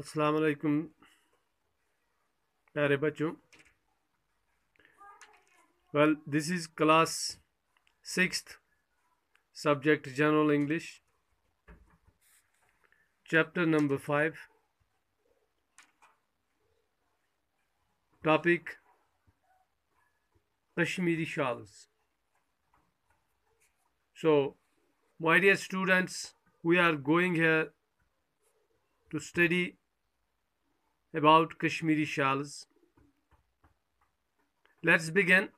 Assalamualaikum, علیکم پیارے well this is class 6th subject general english chapter number 5 topic kashmiri shawls so my dear students we are going here to study about Kashmiri shawls. Let's begin.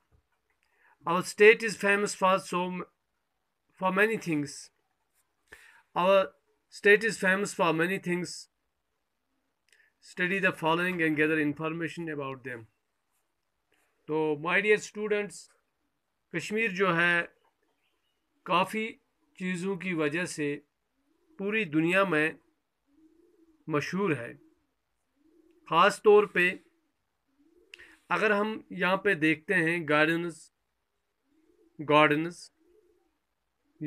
Our state is famous for so for many things. Our state is famous for many things. Study the following and gather information about them. तो my dear students Kashmir जो है काफ़ी चीज़ों की वजह से पूरी दुनिया में मशहूर है ख़ास तौर पे अगर हम यहाँ पे देखते हैं गार्डनस गार्डनस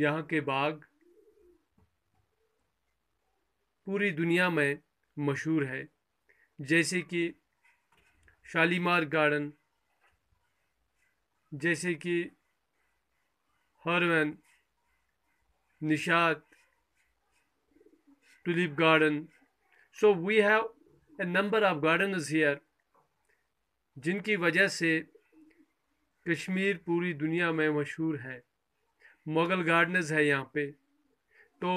यहाँ के बाग पूरी दुनिया में मशहूर है जैसे कि शालीमार गार्डन जैसे कि Harwan Nishat tulip garden so we have a number of gardeners here जिनकी वजह से कश्मीर पूरी दुनिया में मशहूर है मुग़ल गार्डनर्स है यहाँ पे तो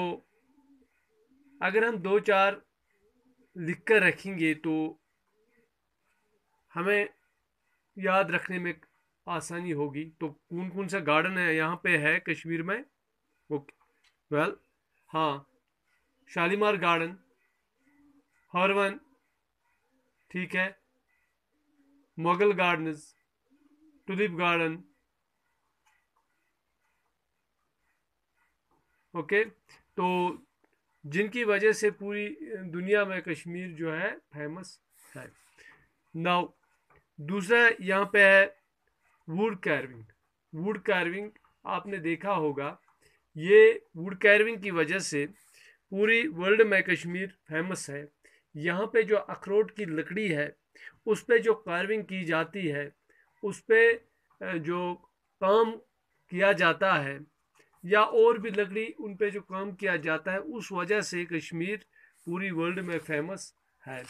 अगर हम दो चार लिख कर रखेंगे तो हमें याद रखने में आसानी होगी तो कौन कौन सा गार्डन है यहाँ पे है कश्मीर में ओके वेल हाँ शालीमार गार्डन हरवन ठीक है Mughal gardens tulip garden okay तो जिनकी वजह से पूरी दुनिया में कश्मीर जो है फेमस है नाउ दूसरा यहाँ पे है वुड कैरविंग वुड कैरविंग आपने देखा होगा ये वुड कैरविंग की वजह से पूरी वर्ल्ड में कश्मीर फेमस है यहाँ पे जो अखरोट की लकड़ी है उस पर जो कार्विंग की जाती है उस पर जो काम किया जाता है या और भी लकड़ी उन पे जो काम किया जाता है उस वजह से कश्मीर पूरी वर्ल्ड में फेमस है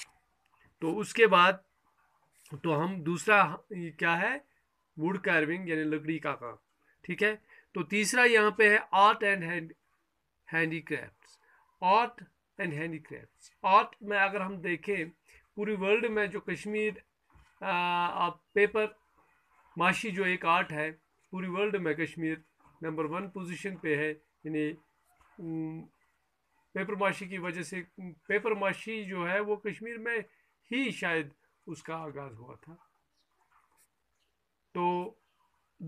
तो उसके बाद तो हम दूसरा क्या है वुड कार्विंग यानी लकड़ी का काम ठीक है तो तीसरा यहाँ पे है art and hand handicraft art and handicraft art में अगर हम देखें पूरी वर्ल्ड में जो कश्मीर पेपर माशी जो एक आर्ट है पूरी वर्ल्ड में कश्मीर नंबर वन पोजीशन पे है यानी पेपर माशी की वजह से पेपर माशी जो है वो कश्मीर में ही शायद उसका आगाज हुआ था तो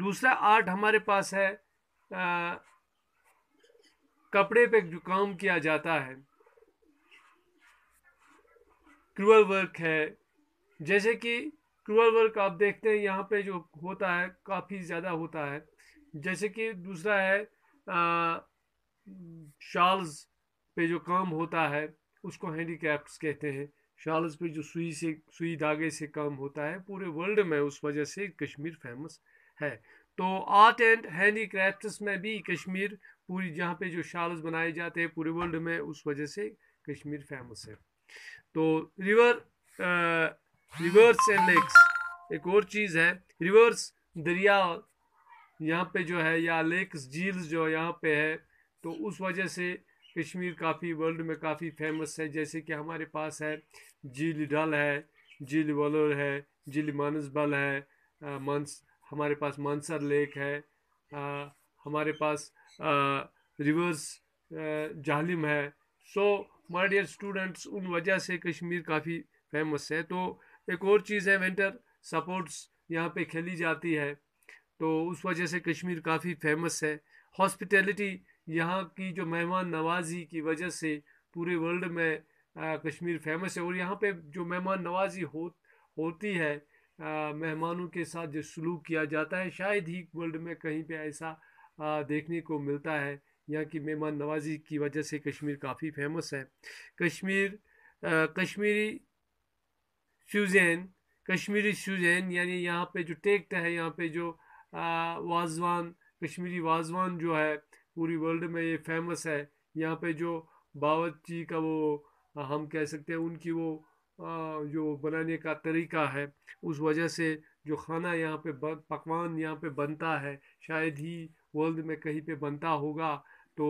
दूसरा आर्ट हमारे पास है आ, कपड़े पे जो काम किया जाता है क्रूअल वर्क है जैसे कि क्रूअल वर्क आप देखते हैं यहाँ पे जो होता है काफ़ी ज़्यादा होता है जैसे कि दूसरा है शाल्स पे जो काम होता है उसको हैंडीक्रैफ्ट्स कहते हैं शाल्स पे जो सुई से सुई धागे से काम होता है पूरे वर्ल्ड में उस वजह से कश्मीर फेमस है तो आर्ट एंड हैंडी क्राफ्ट में भी कश्मीर पूरी जहाँ पे जो शाल्स बनाए जाते हैं पूरे वर्ल्ड में उस वजह से कश्मीर फेमस है तो रिवर रिवर्स एंड लेक्स एक और चीज़ है रिवर्स दरिया यहाँ पे जो है या लेक्स झील्स जो यहाँ पे है तो उस वजह से कश्मीर काफ़ी वर्ल्ड में काफ़ी फेमस है जैसे कि हमारे पास है झील डल है झील वलोर है झील मानसबल है आ, मानस हमारे पास मानसर लेक है आ, हमारे पास आ, रिवर्स जालिम है so so, my dear students उन वजह से कश्मीर काफ़ी फेमस है तो एक और चीज़ है विंटर सपोर्ट्स यहाँ पे खेली जाती है तो उस वजह से कश्मीर काफ़ी फेमस है हॉस्पिटलिटी यहाँ की जो मेहमान नवाजी की वजह से पूरे वर्ल्ड में आ, कश्मीर फेमस है और यहाँ पे जो मेहमान नवाजी हो होती है मेहमानों के साथ जो सलूक किया जाता है शायद ही वर्ल्ड में कहीं पे ऐसा आ, देखने को मिलता है यहाँ की मेहमान नवाजी की वजह से कश्मीर काफ़ी फेमस है कश्मीर आ, कश्मीरी शूजैन कश्मीरी शूजैन यानी यहाँ पे जो टेक्ट है यहाँ पे जो वाजवान कश्मीरी वाजवान जो है पूरी वर्ल्ड में ये फेमस है यहाँ पे जो बावची का वो हम कह सकते हैं उनकी वो जो बनाने का तरीका है उस वजह से जो खाना यहाँ पे पकवान यहाँ पे बनता है शायद ही वर्ल्ड में कहीं पे बनता होगा तो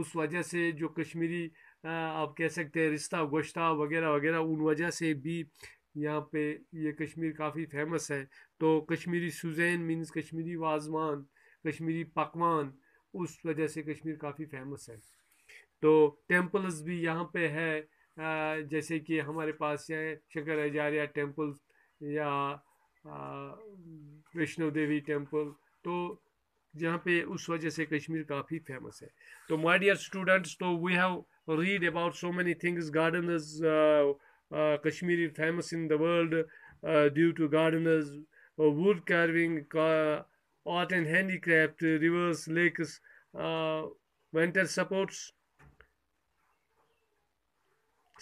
उस वजह से जो कश्मीरी आप कह सकते हैं रिश्ता गोश्ता वगैरह वगैरह उन वजह से भी यहाँ पे ये कश्मीर काफ़ी फेमस है तो कश्मीरी सुजैन मीन्स कश्मीरी वाजवान कश्मीरी पकवान उस वजह से कश्मीर काफ़ी फेमस है तो टेम्पल्स भी यहाँ पे है जैसे कि हमारे पास है शंकर हजारिया टेम्पल या वैष्णो देवी टेम्पल तो जहाँ पे उस वजह से कश्मीर काफ़ी फेमस है तो माय डियर स्टूडेंट्स तो we have read about so many things gardeners Kashmir is famous in the world due to gardeners wood carving art and handicraft, craft rivers uh, winter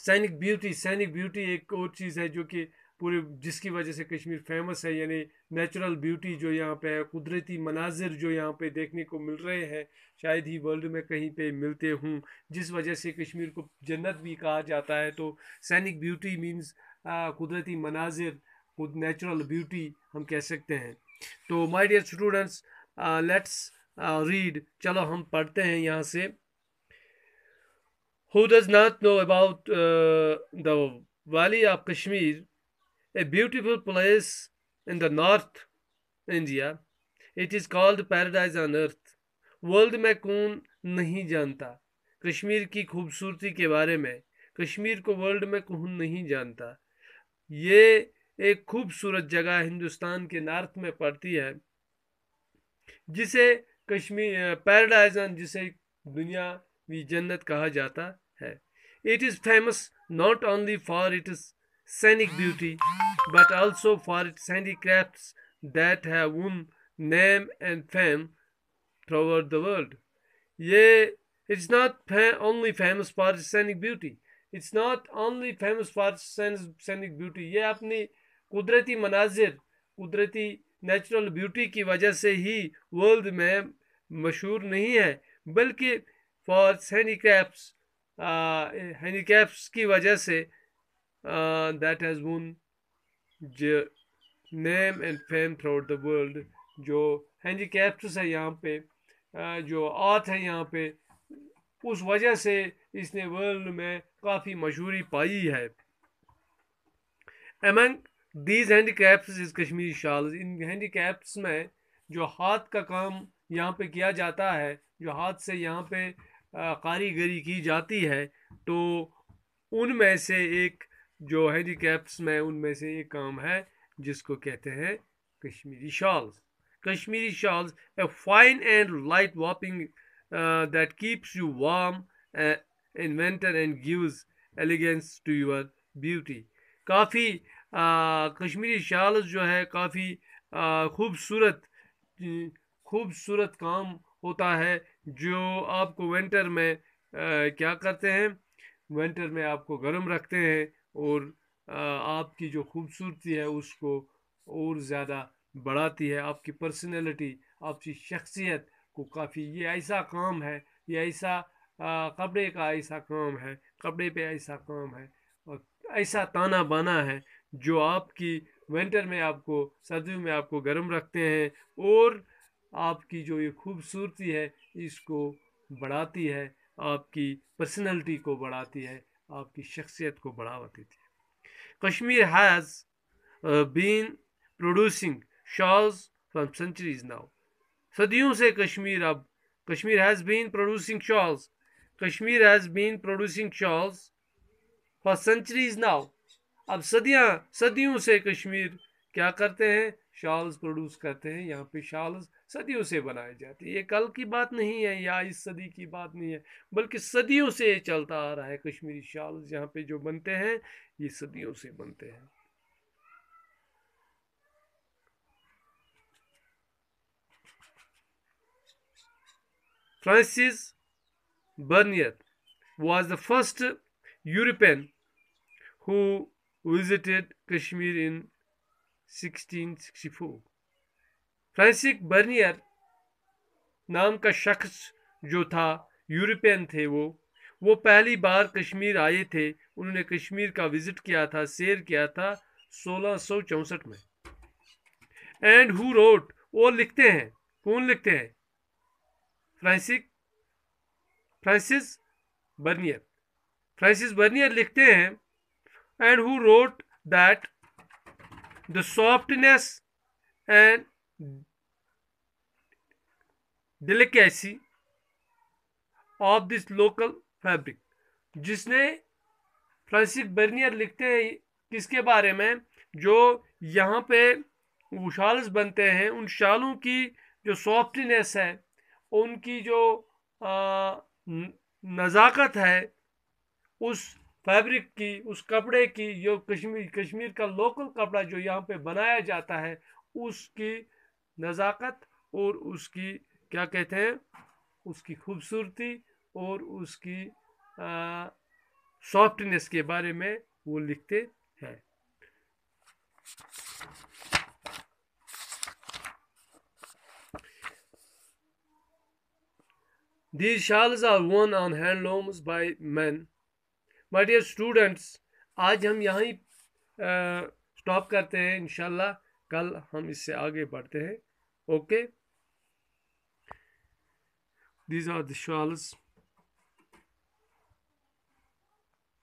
scenic beauty scenic beauty एक और चीज़ है जो कि पूरे जिसकी वजह से कश्मीर फेमस है यानी नेचुरल ब्यूटी जो यहाँ पे है कुदरती मनाजिर जो यहाँ पे देखने को मिल रहे हैं शायद ही वर्ल्ड में कहीं पे मिलते हों जिस वजह से कश्मीर को जन्नत भी कहा जाता है तो सैनिक ब्यूटी मीन्स कुदरती मनाजिर नेचुरल ब्यूटी हम कह सकते हैं तो my dear students let's read चलो हम पढ़ते हैं यहाँ से who does not know about the valley of Kashmir a beautiful place in the north India. It is called paradise on earth. World में कौन नहीं जानता कश्मीर की खूबसूरती के बारे में कश्मीर को वर्ल्ड में कौन नहीं जानता ये एक खूबसूरत जगह हिंदुस्तान के नॉर्थ में पड़ती है जिसे कश्मीर पैराडाइज जिसे दुनिया भी जन्नत कहा जाता है it is famous not only for its scenic beauty but also for its handicrafts that have won name and fame throughout the world. Yea, it's not fa- only famous for its scenic beauty. It's not only famous for its scenic beauty. ये अपनी कुदरती मनाजिर कुदरती natural beauty की वजह से ही world में मशहूर नहीं है बल्कि फॉर हैंडीक्रैप्स हैंडीक्रैप्स की वजह से that has won name and fame out the world जो हैंडी कैप्स है यहाँ पे जो आत है यहाँ पे उस वजह से इसने वर्ल्ड में काफ़ी मशहूरी पाई है among these handicrafts is Kashmiri shawl इन हैंडी कैप्स में जो हाथ का काम यहाँ पे किया जाता है जो हाथ से यहाँ पे कारीगरी की जाती है तो उनमें से एक जो है कैप्स में उनमें से एक काम है जिसको कहते हैं Kashmiri shawls Kashmiri shawls a fine and light wrapping that keeps you warm in winter and gives elegance to your beauty काफ़ी कश्मीरी शॉल्स जो है काफ़ी uh, खूबसूरत खूबसूरत काम होता है जो आपको विंटर में आ, uh, क्या करते हैं विंटर में आपको गर्म रखते हैं और आपकी जो खूबसूरती है उसको और ज़्यादा बढ़ाती है आपकी पर्सनैलिटी आपकी शख्सियत को काफ़ी ये ऐसा काम है ये ऐसा कपड़े का ऐसा काम है कपड़े पे ऐसा काम है और ऐसा ताना बाना है जो आपकी विंटर में आपको सर्दियों में आपको गर्म रखते हैं और आपकी जो ये खूबसूरती है इसको बढ़ाती है आपकी पर्सनैलिटी को बढ़ाती है आपकी शख्सियत को बढ़ावा देती है Kashmir has been producing shawls from centuries now सदियों से कश्मीर अब Kashmir has been producing shawls Kashmir has been producing shawls for centuries now अब सदियाँ सदियों से कश्मीर क्या करते हैं शॉल्स प्रोड्यूस करते हैं यहाँ पे शॉल्स सदियों से बनाए जाते हैं ये कल की बात नहीं है या इस सदी की बात नहीं है बल्कि सदियों से ये चलता आ रहा है कश्मीरी शॉल्स यहाँ पे जो बनते हैं ये सदियों से बनते हैं बर्नियत Bernier the first European who visited Kashmir in 1800 1664 forensic Bernier नाम का शख्स जो था यूरोपियन थे वो वो पहली बार कश्मीर आए थे उन्होंने कश्मीर का विज़िट किया था सैर किया था सोलह में एंड हु रोट वो लिखते हैं कौन लिखते हैं Francis Francis Bernier Francis Bernier लिखते हैं and who wrote that the softness and delicacy of this local fabric जिसने फ्रांसिस बर्नियर लिखते हैं किसके बारे में जो यहाँ पे वो शाल्स बनते हैं उन शालों की जो सॉफ्टनेस है उनकी जो आ, नज़ाकत है उस फैब्रिक की उस कपड़े की जो कश्मीर कश्मीर का लोकल कपड़ा जो यहाँ पे बनाया जाता है उसकी नज़ाकत और उसकी क्या कहते हैं उसकी खूबसूरती और उसकी सॉफ्टनेस के बारे में वो लिखते हैं These shawls are worn on handlooms by men my dear students आज हम यहीं स्टॉप करते हैं इनशाला कल हम इससे आगे बढ़ते हैं ओके दीज आर द